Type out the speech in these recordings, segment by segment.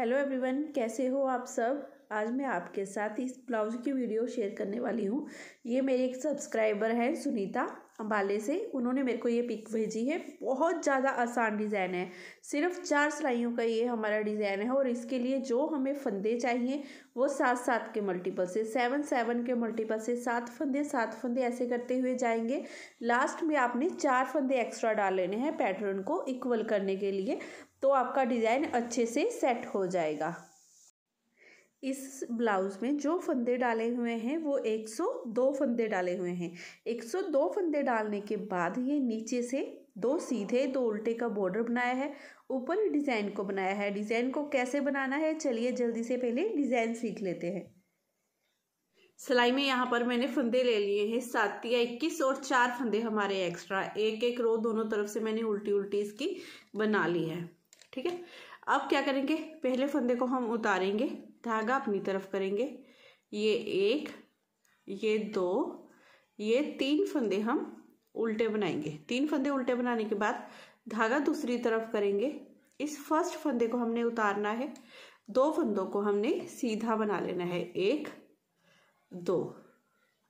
hello everyone कैसे हो आप सब आज मैं आपके साथ इस ब्लाउज की वीडियो शेयर करने वाली हूँ ये मेरे एक सब्सक्राइबर हैं सुनीता अम्बाले से उन्होंने मेरे को ये पिक भेजी है बहुत ज़्यादा आसान डिज़ाइन है सिर्फ चार सिलाइयों का ये हमारा डिज़ाइन है और इसके लिए जो हमें फंदे चाहिए वो सात सात के मल्टीपल से सेवन सेवन के मल्टीपल से सात फंदे सात फंदे ऐसे करते हुए जाएंगे लास्ट में आपने चार फंदे एक्स्ट्रा डाल लेने हैं पैटर्न को इक्वल करने के लिए तो आपका डिज़ाइन अच्छे से सेट हो जाएगा इस ब्लाउज़ में जो फंदे डाले हुए हैं वो 102 फंदे डाले हुए हैं 102 फंदे डालने के बाद ये नीचे से दो सीधे दो उल्टे का बॉर्डर बनाया है ऊपर डिज़ाइन को बनाया है डिज़ाइन को कैसे बनाना है चलिए जल्दी से पहले डिज़ाइन सीख लेते हैं सिलाई में यहाँ पर मैंने फंदे ले लिए हैं सात या इक्कीस और चार फंदे हमारे एक्स्ट्रा एक एक रो दोनों तरफ से मैंने उल्टी उल्टी इसकी बना ली है ठीक है अब क्या करेंगे पहले फंदे को हम उतारेंगे धागा अपनी तरफ करेंगे ये एक ये दो ये तीन फंदे हम उल्टे बनाएंगे तीन फंदे उल्टे बनाने के बाद धागा दूसरी तरफ करेंगे इस फर्स्ट फंदे को हमने उतारना है दो फंदों को हमने सीधा बना लेना है एक दो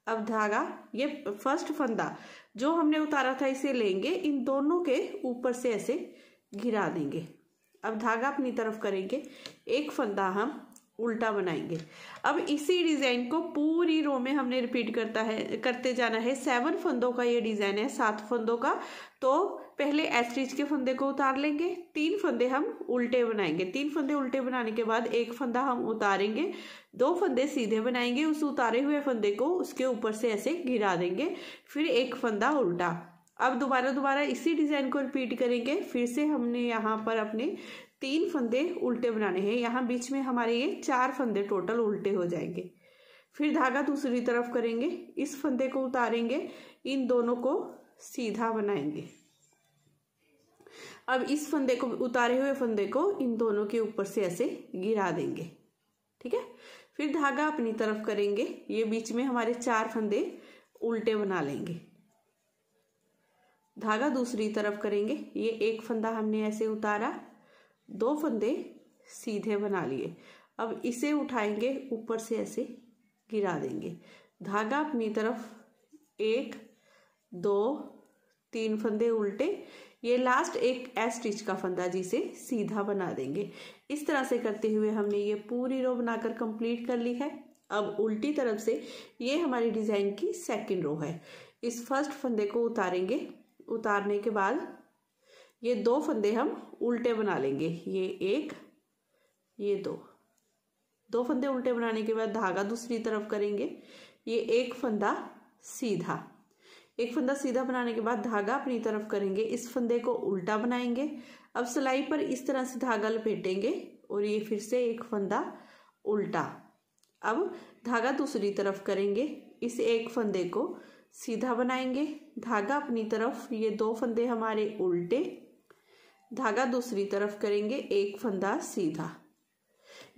अब धागा ये फर्स्ट फंदा जो हमने उतारा था इसे लेंगे इन दोनों के ऊपर से ऐसे घिरा देंगे अब धागा अपनी तरफ करेंगे एक फंदा हम उल्टा बनाएंगे अब इसी डिज़ाइन को पूरी रो में हमने रिपीट करता है करते जाना है सेवन फंदों का ये डिज़ाइन है सात फंदों का तो पहले एस्ट्रिच के फंदे को उतार लेंगे तीन फंदे हम उल्टे बनाएंगे तीन फंदे उल्टे बनाने के बाद एक फंदा हम उतारेंगे दो फंदे सीधे बनाएंगे उस उतारे हुए फंदे को उसके ऊपर से ऐसे गिरा देंगे फिर एक फंदा उल्टा अब दोबारा दोबारा इसी डिज़ाइन को रिपीट करेंगे फिर से हमने यहाँ पर अपने तीन फंदे उल्टे बनाने हैं यहाँ बीच में हमारे ये चार फंदे टोटल उल्टे हो जाएंगे फिर धागा दूसरी तरफ करेंगे इस फंदे को उतारेंगे इन दोनों को सीधा बनाएंगे अब इस फंदे को उतारे हुए फंदे को इन दोनों के ऊपर से ऐसे गिरा देंगे ठीक है फिर धागा अपनी तरफ करेंगे ये बीच में हमारे चार फंदे उल्टे बना लेंगे धागा दूसरी तरफ करेंगे ये एक फंदा हमने ऐसे उतारा दो फंदे सीधे बना लिए अब इसे उठाएंगे ऊपर से ऐसे गिरा देंगे धागा अपनी तरफ एक दो तीन फंदे उल्टे ये लास्ट एक एस स्टिच का फंदा जिसे सीधा बना देंगे इस तरह से करते हुए हमने ये पूरी रो बनाकर कंप्लीट कर ली है अब उल्टी तरफ से ये हमारी डिज़ाइन की सेकंड रो है इस फर्स्ट फंदे को उतारेंगे उतारने के बाद ये दो फंदे हम उल्टे बना लेंगे ये एक ये दो दो फंदे उल्टे बनाने के बाद धागा दूसरी तरफ करेंगे ये एक फंदा सीधा एक फंदा सीधा बनाने के बाद धागा अपनी तरफ करेंगे इस फंदे को उल्टा बनाएंगे अब सिलाई पर इस तरह से धागा लपेटेंगे और ये फिर से एक फंदा उल्टा अब धागा दूसरी तरफ करेंगे इस एक फंदे को सीधा बनाएंगे धागा अपनी तरफ ये दो फंदे हमारे उल्टे धागा दूसरी तरफ करेंगे एक फंदा सीधा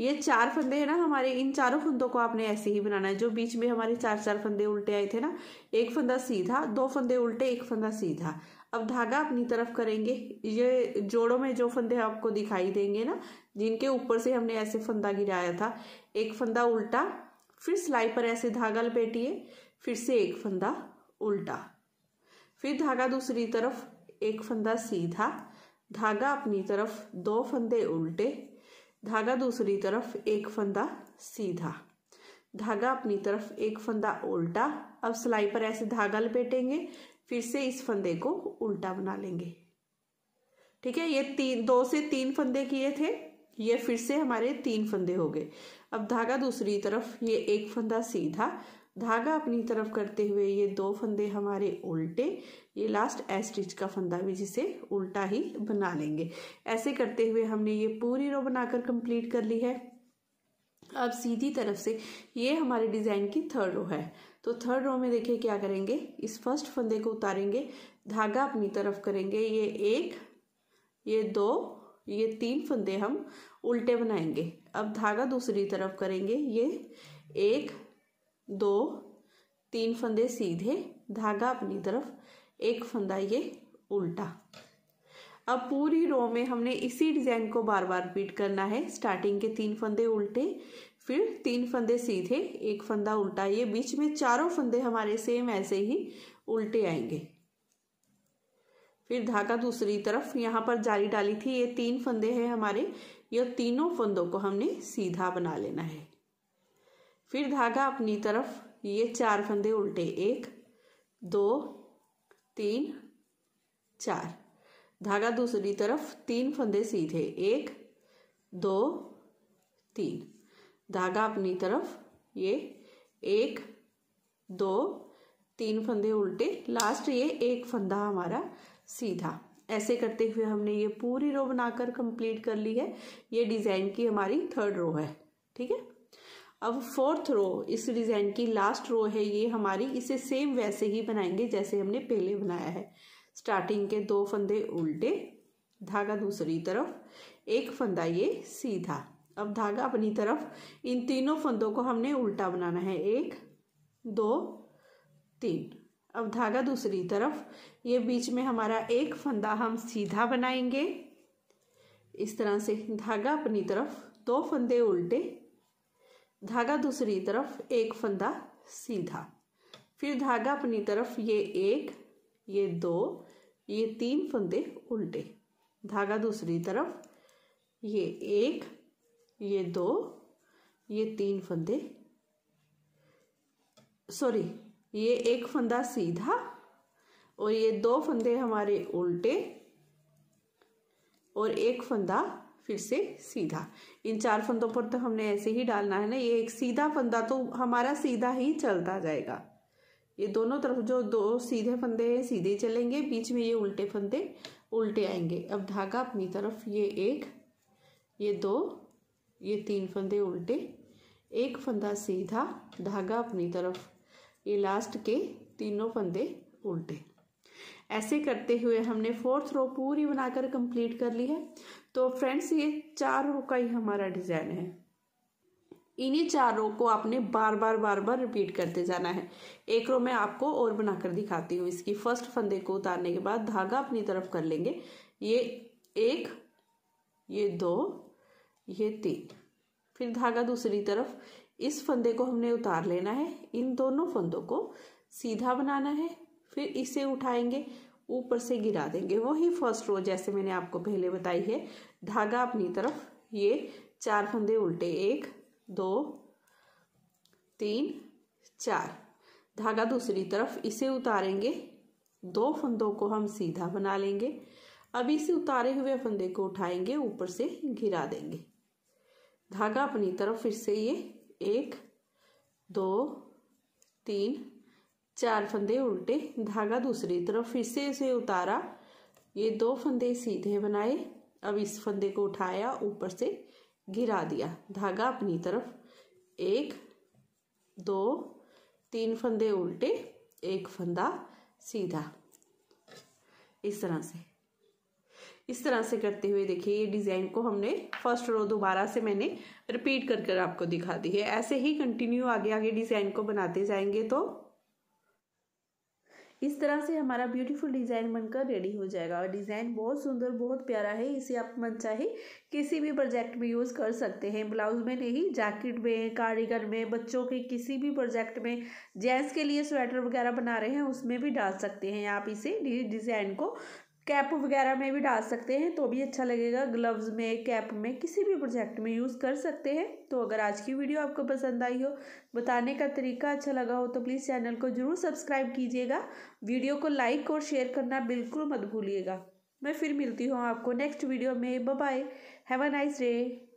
ये चार फंदे हैं ना हमारे इन चारों फंदों को आपने ऐसे ही बनाना है जो बीच में हमारे चार चार फंदे उल्टे आए थे ना एक फंदा सीधा दो फंदे उल्टे एक फंदा सीधा अब धागा अपनी तरफ करेंगे ये जोड़ों में जो फंदे आपको दिखाई देंगे ना जिनके ऊपर से हमने ऐसे फंदा गिराया था एक फंदा उल्टा फिर सिलाई पर ऐसे धागा लपेटिए फिर से एक फंदा उल्टा फिर धागा दूसरी तरफ एक फंदा सीधा धागा अपनी तरफ दो फंदे उल्टे धागा दूसरी तरफ एक फंदा सीधा धागा अपनी तरफ एक फंदा उल्टा अब सिलाई पर ऐसे धागा लपेटेंगे फिर से इस फंदे को उल्टा बना लेंगे ठीक है ये तीन दो से तीन फंदे किए थे ये फिर से हमारे तीन फंदे हो गए अब धागा दूसरी तरफ ये एक फंदा सीधा धागा अपनी तरफ करते हुए ये दो फंदे हमारे उल्टे ये लास्ट ए स्टिच का फंदा भी जिसे उल्टा ही बना लेंगे ऐसे करते हुए हमने ये पूरी रो बनाकर कंप्लीट कर ली है अब सीधी तरफ से ये हमारे डिज़ाइन की थर्ड रो है तो थर्ड रो में देखिए क्या करेंगे इस फर्स्ट फंदे को उतारेंगे धागा अपनी तरफ करेंगे ये एक ये दो ये तीन फंदे हम उल्टे बनाएंगे अब धागा दूसरी तरफ करेंगे ये एक दो तीन फंदे सीधे धागा अपनी तरफ एक फंदा ये उल्टा अब पूरी रो में हमने इसी डिजाइन को बार बार रिपीट करना है स्टार्टिंग के तीन फंदे उल्टे फिर तीन फंदे सीधे एक फंदा उल्टा ये बीच में चारों फंदे हमारे सेम ऐसे ही उल्टे आएंगे फिर धागा दूसरी तरफ यहाँ पर जाली डाली थी ये तीन फंदे हैं हमारे ये तीनों फंदों को हमने सीधा बना लेना है फिर धागा अपनी तरफ ये चार फंदे उल्टे एक दो तीन चार धागा दूसरी तरफ तीन फंदे सीधे एक दो तीन धागा अपनी तरफ ये एक दो तीन फंदे उल्टे लास्ट ये एक फंदा हमारा सीधा ऐसे करते हुए हमने ये पूरी रो बनाकर कंप्लीट कर ली है ये डिज़ाइन की हमारी थर्ड रो है ठीक है अब फोर्थ रो इस डिज़ाइन की लास्ट रो है ये हमारी इसे सेम वैसे ही बनाएंगे जैसे हमने पहले बनाया है स्टार्टिंग के दो फंदे उल्टे धागा दूसरी तरफ एक फंदा ये सीधा अब धागा अपनी तरफ इन तीनों फंदों को हमने उल्टा बनाना है एक दो तीन अब धागा दूसरी तरफ ये बीच में हमारा एक फंदा हम सीधा बनाएंगे इस तरह से धागा अपनी तरफ दो फंदे उल्टे धागा दूसरी तरफ एक फंदा सीधा फिर धागा अपनी तरफ ये एक ये दो ये तीन फंदे उल्टे धागा दूसरी तरफ ये एक ये दो ये तीन फंदे सॉरी ये एक फंदा सीधा और ये दो फंदे हमारे उल्टे और एक फंदा फिर से सीधा इन चार फंदों पर तो हमने ऐसे ही डालना है ना ये एक सीधा फंदा तो हमारा सीधा ही चलता जाएगा ये दोनों तरफ जो दो सीधे फंदे हैं सीधे चलेंगे बीच में ये उल्टे फंदे उल्टे आएंगे अब धागा अपनी तरफ ये एक ये दो ये तीन फंदे उल्टे एक फंदा सीधा धागा अपनी तरफ ये लास्ट के तीनों फंदे उल्टे ऐसे करते हुए हमने फोर्थ रो पूरी बनाकर कंप्लीट कर ली है तो फ्रेंड्स ये चार रो का ही हमारा डिज़ाइन है इन्हीं चार रो को आपने बार बार बार बार रिपीट करते जाना है एक रो मैं आपको और बनाकर दिखाती हूँ इसकी फर्स्ट फंदे को उतारने के बाद धागा अपनी तरफ कर लेंगे ये एक ये दो ये तीन फिर धागा दूसरी तरफ इस फंदे को हमने उतार लेना है इन दोनों फंदों को सीधा बनाना है फिर इसे उठाएंगे ऊपर से गिरा देंगे वही फर्स्ट रो जैसे मैंने आपको पहले बताई है धागा अपनी तरफ ये चार फंदे उल्टे एक दो तीन चार धागा दूसरी तरफ इसे उतारेंगे दो फंदों को हम सीधा बना लेंगे अब इसे उतारे हुए फंदे को उठाएंगे ऊपर से गिरा देंगे धागा अपनी तरफ फिर से ये एक दो तीन चार फंदे उल्टे धागा दूसरी तरफ फिर से इसे उतारा ये दो फंदे सीधे बनाए अब इस फंदे को उठाया ऊपर से गिरा दिया धागा अपनी तरफ एक दो तीन फंदे उल्टे एक फंदा सीधा इस तरह से इस तरह से करते हुए देखिए ये डिज़ाइन को हमने फर्स्ट रो दोबारा से मैंने रिपीट कर कर आपको दिखा दी है ऐसे ही कंटिन्यू आगे आगे डिज़ाइन को बनाते जाएंगे तो इस तरह से हमारा ब्यूटीफुल डिज़ाइन बनकर रेडी हो जाएगा और डिज़ाइन बहुत सुंदर बहुत प्यारा है इसे आप मन चाहे किसी भी प्रोजेक्ट में यूज़ कर सकते हैं ब्लाउज में नहीं जैकेट में कार्डिगन में बच्चों के किसी भी प्रोजेक्ट में जेंट्स के लिए स्वेटर वगैरह बना रहे हैं उसमें भी डाल सकते हैं आप इसे डिज़ाइन को कैप वगैरह में भी डाल सकते हैं तो भी अच्छा लगेगा ग्लव्स में कैप में किसी भी प्रोजेक्ट में यूज़ कर सकते हैं तो अगर आज की वीडियो आपको पसंद आई हो बताने का तरीका अच्छा लगा हो तो प्लीज़ चैनल को ज़रूर सब्सक्राइब कीजिएगा वीडियो को लाइक और शेयर करना बिल्कुल मत भूलिएगा मैं फिर मिलती हूँ आपको नेक्स्ट वीडियो में bye have a nice day